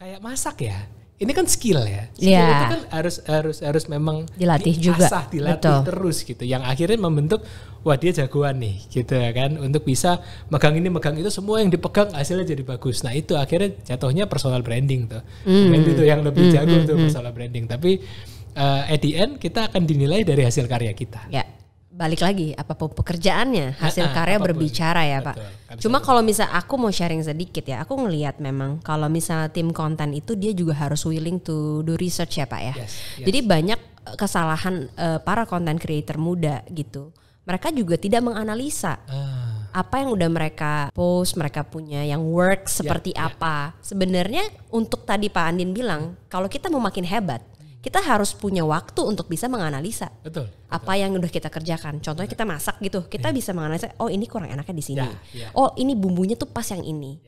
kayak masak ya ini kan skill ya skill yeah. itu kan harus harus harus memang dilatih diasah, juga dilatih Betul. terus gitu yang akhirnya membentuk wah dia jagoan nih gitu ya kan untuk bisa megang ini megang itu semua yang dipegang hasilnya jadi bagus nah itu akhirnya jatuhnya personal branding tuh mm. itu yang lebih hmm, jago mm, tuh hmm. personal branding tapi uh, at the end kita akan dinilai dari hasil karya kita yeah balik lagi apapun pekerjaannya hasil nah, ah, karya apapun. berbicara ya pak. Betul, Cuma kalau misal aku mau sharing sedikit ya, aku ngelihat memang kalau misal tim konten itu dia juga harus willing to do research ya pak ya. Yes, yes. Jadi banyak eh, kesalahan uh, para konten creator muda gitu. Mereka juga tidak menganalisa. Ah apa yang udah mereka post, mereka punya yang work ya, seperti yeah, apa. Sebenarnya untuk tadi Pak Andin bilang, kalau kita mau makin hebat, kita harus punya waktu untuk bisa menganalisa betul, betul. apa yang udah kita kerjakan. Contohnya kita masak gitu, kita yeah. bisa menganalisa oh ini kurang enaknya di sini, yeah, yeah. oh ini bumbunya tuh pas yang ini.